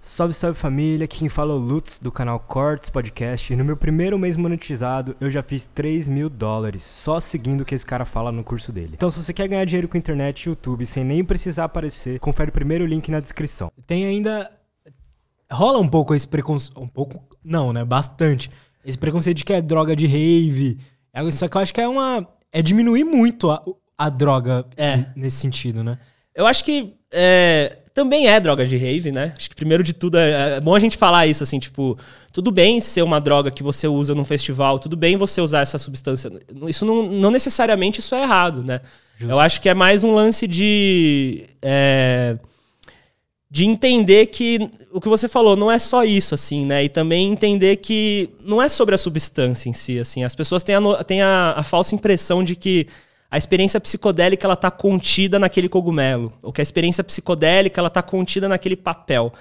Salve, salve família, aqui quem fala é o Lutz do canal Cortes Podcast e no meu primeiro mês monetizado eu já fiz 3 mil dólares só seguindo o que esse cara fala no curso dele. Então se você quer ganhar dinheiro com internet e YouTube sem nem precisar aparecer, confere o primeiro link na descrição. Tem ainda... rola um pouco esse preconceito... um pouco... não, né? Bastante. Esse preconceito de que é droga de rave, é só que eu acho que é uma... é diminuir muito a, a droga é. nesse sentido, né? Eu acho que é, também é droga de rave, né? Acho que primeiro de tudo é, é, é, bom a gente falar isso, assim, tipo, tudo bem ser uma droga que você usa num festival, tudo bem você usar essa substância. Isso não, não necessariamente isso é errado, né? Justo. Eu acho que é mais um lance de. É, de entender que o que você falou não é só isso, assim, né? E também entender que não é sobre a substância em si, assim. As pessoas têm a, têm a, a falsa impressão de que a experiência psicodélica ela está contida naquele cogumelo, ou que a experiência psicodélica ela está contida naquele papel.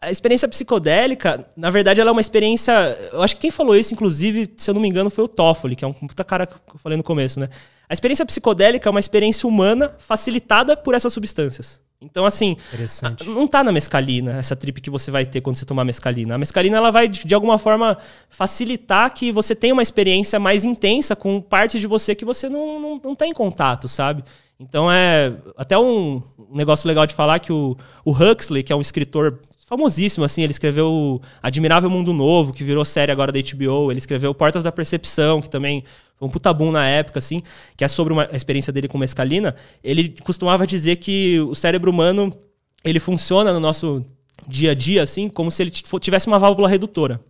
A experiência psicodélica, na verdade, ela é uma experiência. Eu acho que quem falou isso, inclusive, se eu não me engano, foi o Toffoli, que é um puta cara que eu falei no começo, né? A experiência psicodélica é uma experiência humana facilitada por essas substâncias. Então, assim, não tá na mescalina essa trip que você vai ter quando você tomar mescalina. A mescalina ela vai, de alguma forma, facilitar que você tenha uma experiência mais intensa com parte de você que você não, não, não tem contato, sabe? Então, é até um negócio legal de falar que o, o Huxley, que é um escritor famosíssimo, assim, ele escreveu Admirável Mundo Novo, que virou série agora da HBO, ele escreveu Portas da Percepção, que também foi um puta boom na época, assim, que é sobre uma, a experiência dele com mescalina. Ele costumava dizer que o cérebro humano, ele funciona no nosso dia a dia, assim, como se ele tivesse uma válvula redutora.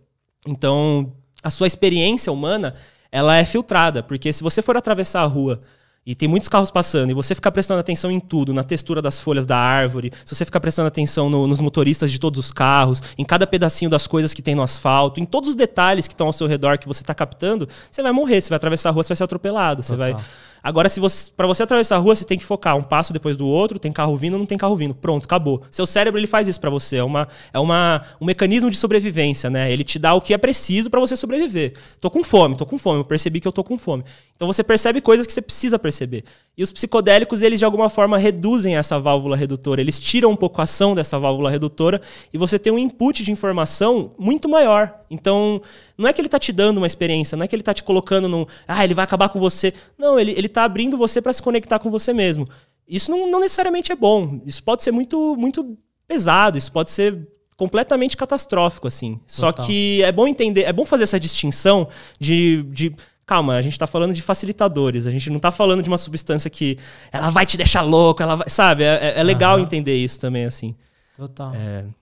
Então, a sua experiência humana, ela é filtrada, porque se você for atravessar a rua e tem muitos carros passando, e você ficar prestando atenção em tudo, na textura das folhas da árvore, se você ficar prestando atenção no, nos motoristas de todos os carros, em cada pedacinho das coisas que tem no asfalto, em todos os detalhes que estão ao seu redor que você está captando, você vai morrer, você vai atravessar a rua, você vai ser atropelado, você vai. Agora, se você, para você atravessar a rua, você tem que focar um passo depois do outro, tem carro vindo, não tem carro vindo. Pronto, acabou. Seu cérebro ele faz isso para você, é uma é uma um mecanismo de sobrevivência, né? Ele te dá o que é preciso para você sobreviver. Tô com fome, tô com fome, eu percebi que eu tô com fome. Então você percebe coisas que você precisa perceber. E os psicodélicos, eles de alguma forma reduzem essa válvula redutora, eles tiram um pouco a ação dessa válvula redutora e você tem um input de informação muito maior. Então, não é que ele tá te dando uma experiência, não é que ele tá te colocando num. Ah, ele vai acabar com você. Não, ele, ele tá abrindo você para se conectar com você mesmo. Isso não, não necessariamente é bom. Isso pode ser muito, muito pesado, isso pode ser completamente catastrófico, assim. Total. Só que é bom entender, é bom fazer essa distinção de. de Calma, a gente tá falando de facilitadores, a gente não tá falando de uma substância que ela vai te deixar louco, ela vai, sabe? É, é, é legal uhum. entender isso também, assim. Total. É,